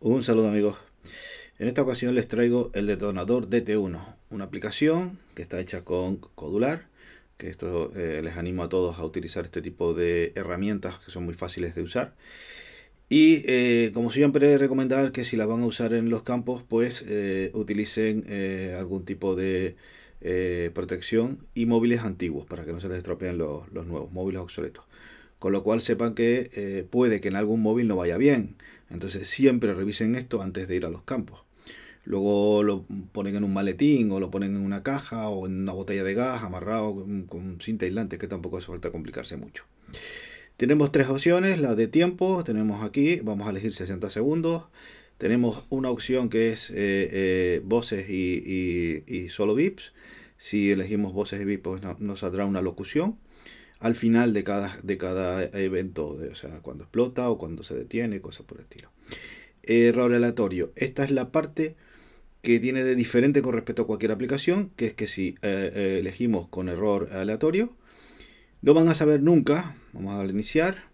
Un saludo amigos. En esta ocasión les traigo el detonador DT1, una aplicación que está hecha con Codular, que esto eh, les animo a todos a utilizar este tipo de herramientas que son muy fáciles de usar. Y eh, como siempre recomendar que si la van a usar en los campos, pues eh, utilicen algún tipo de protección y móviles antiguos para que no se les estropeen los nuevos, móviles obsoletos con lo cual sepan que eh, puede que en algún móvil no vaya bien. Entonces siempre revisen esto antes de ir a los campos. Luego lo ponen en un maletín o lo ponen en una caja o en una botella de gas amarrado con, cinta aislante, que tampoco hace falta complicarse mucho. Tenemos tres opciones, la de tiempo, tenemos aquí, vamos a elegir 60 segundos. Tenemos una opción que es eh, eh, voces y, solo VIPs. Si elegimos voces y VIPs no, nos saldrá una locución al final de cada, de cada evento, o sea, cuando explota o cuando se detiene, cosas por el estilo. Eh, error aleatorio. Esta es la parte que tiene de diferente con respecto a cualquier aplicación, que es que si eh, eh, elegimos con error aleatorio, no van a saber nunca, vamos a iniciar,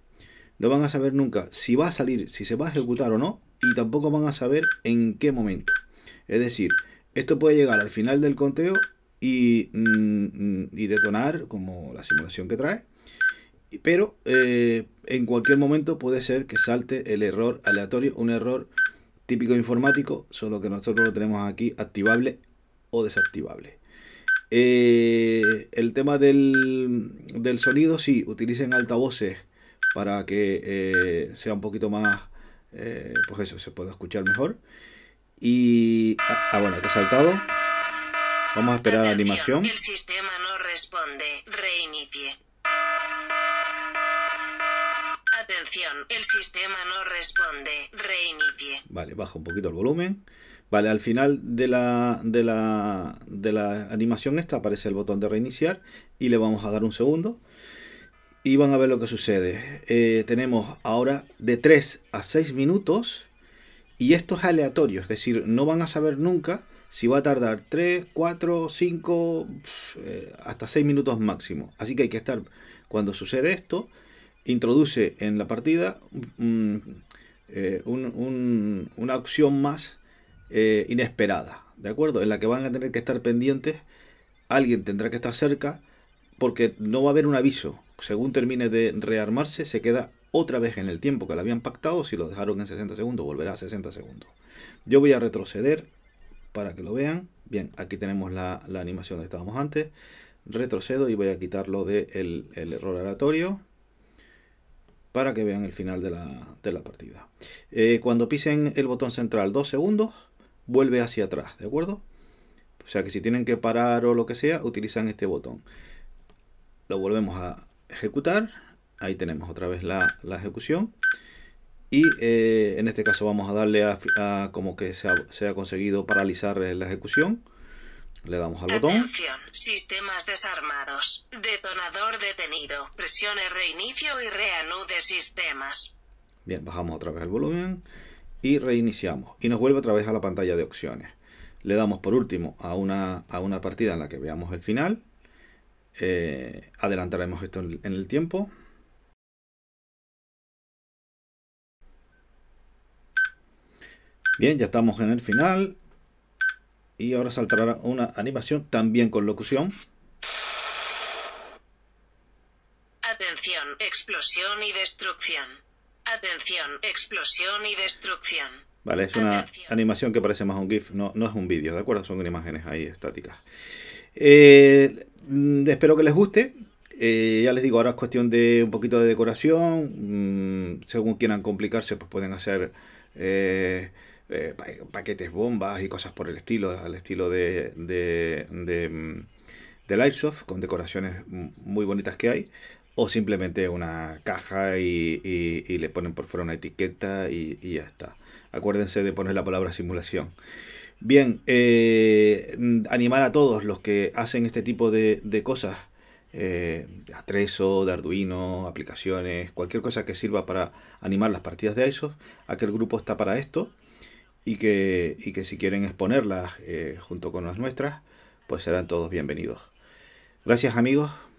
no van a saber nunca si va a salir, si se va a ejecutar o no, y tampoco van a saber en qué momento. Es decir, esto puede llegar al final del conteo Mm, mm, y, detonar, como la simulación que trae. Pero eh, en cualquier momento puede ser que salte el error aleatorio, un error típico informático, solo que nosotros lo tenemos aquí activable o desactivable. Eh, el tema del, sonido, sí, utilicen altavoces para que eh, sea un poquito más, pues eso, se pueda escuchar mejor. Y, ah, ah bueno, que he saltado. Vamos a esperar la animación. El sistema no responde. Reinicie. Atención, el sistema no responde. Reinicie. Vale, bajo un poquito el volumen. Vale, al final de la, de la, animación esta aparece el botón de reiniciar y le vamos a dar un segundo y van a ver lo que sucede. Eh, tenemos ahora de 3 a 6 minutos y esto es aleatorio, es decir, no van a saber nunca si va a tardar 3, 4, 5, hasta 6 minutos máximo. Así que hay que estar, cuando sucede esto, introduce en la partida eh, una opción más eh, inesperada, ¿de acuerdo? En la que van a tener que estar pendientes, alguien tendrá que estar cerca, porque no va a haber un aviso. Según termine de rearmarse, se queda otra vez en el tiempo que le habían pactado, si lo dejaron en 60 segundos, volverá a 60 segundos. Yo voy a retroceder para que lo vean. Bien, aquí tenemos la, animación donde estábamos antes. Retrocedo y voy a quitarlo del de el, error aleatorio para que vean el final de la, partida. Eh, cuando pisen el botón central dos segundos, vuelve hacia atrás, ¿de acuerdo? O sea que si tienen que parar o lo que sea, utilizan este botón. Lo volvemos a ejecutar. Ahí tenemos otra vez la, la ejecución y eh, en este caso vamos a darle a, como que se ha, conseguido paralizar eh, la ejecución. Le damos al botón. sistemas desarmados. Detonador detenido. Presione reinicio y reanude sistemas. Bien, bajamos otra vez el volumen y reiniciamos. Y nos vuelve otra vez a la pantalla de opciones. Le damos por último a una, a una partida en la que veamos el final. Eh, adelantaremos esto en el tiempo. Bien, ya estamos en el final. Y ahora saltará una animación también con locución. Atención, explosión y destrucción. Atención, explosión y destrucción. Vale, es una animación que parece más un GIF, no, es un vídeo, ¿de acuerdo? Son imágenes ahí estáticas. Eh, espero que les guste. Eh, ya les digo, ahora es cuestión de un poquito de decoración. Mm, según quieran complicarse, pues pueden hacer... Eh, eh, paquetes bombas y cosas por el estilo, al estilo de, de, de, mm, con decoraciones muy bonitas que hay, o simplemente una caja y, le ponen por fuera una etiqueta y, ya está. Acuérdense de poner la palabra simulación. Bien, eh, animar a todos los que hacen este tipo de, cosas, eh, Atrezo, de Arduino, aplicaciones, cualquier cosa que sirva para animar las partidas de ISO, aquel grupo está para esto y que, y que si quieren exponerlas eh, junto con las nuestras, pues serán todos bienvenidos. Gracias amigos